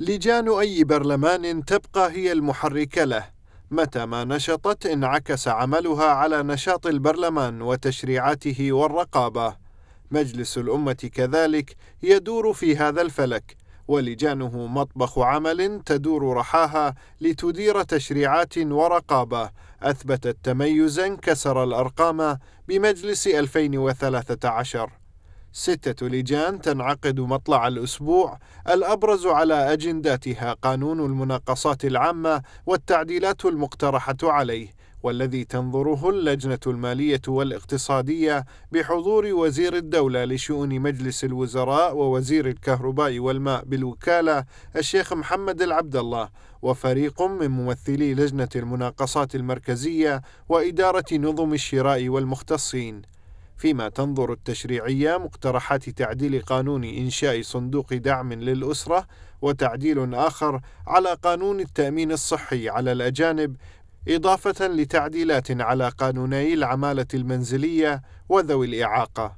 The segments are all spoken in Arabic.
لجان أي برلمان تبقى هي المحرك له متى ما نشطت انعكس عملها على نشاط البرلمان وتشريعاته والرقابة مجلس الأمة كذلك يدور في هذا الفلك ولجانه مطبخ عمل تدور رحاها لتدير تشريعات ورقابة أثبتت تميزا كسر الأرقام بمجلس 2013 ستة لجان تنعقد مطلع الأسبوع الأبرز على أجنداتها قانون المناقصات العامة والتعديلات المقترحة عليه والذي تنظره اللجنة المالية والاقتصادية بحضور وزير الدولة لشؤون مجلس الوزراء ووزير الكهرباء والماء بالوكالة الشيخ محمد العبد الله وفريق من ممثلي لجنة المناقصات المركزية وإدارة نظم الشراء والمختصين فيما تنظر التشريعية مقترحات تعديل قانون إنشاء صندوق دعم للأسرة وتعديل آخر على قانون التأمين الصحي على الأجانب إضافة لتعديلات على قانوني العمالة المنزلية وذوي الإعاقة.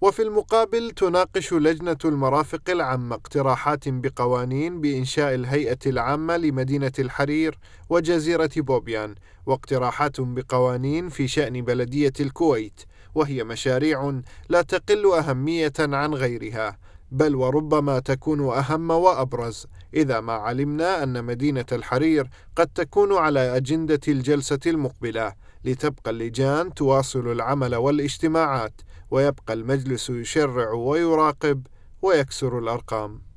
وفي المقابل تناقش لجنة المرافق العامة اقتراحات بقوانين بإنشاء الهيئة العامة لمدينة الحرير وجزيرة بوبيان، واقتراحات بقوانين في شأن بلدية الكويت. وهي مشاريع لا تقل اهميه عن غيرها بل وربما تكون اهم وابرز اذا ما علمنا ان مدينه الحرير قد تكون على اجنده الجلسه المقبله لتبقى اللجان تواصل العمل والاجتماعات ويبقى المجلس يشرع ويراقب ويكسر الارقام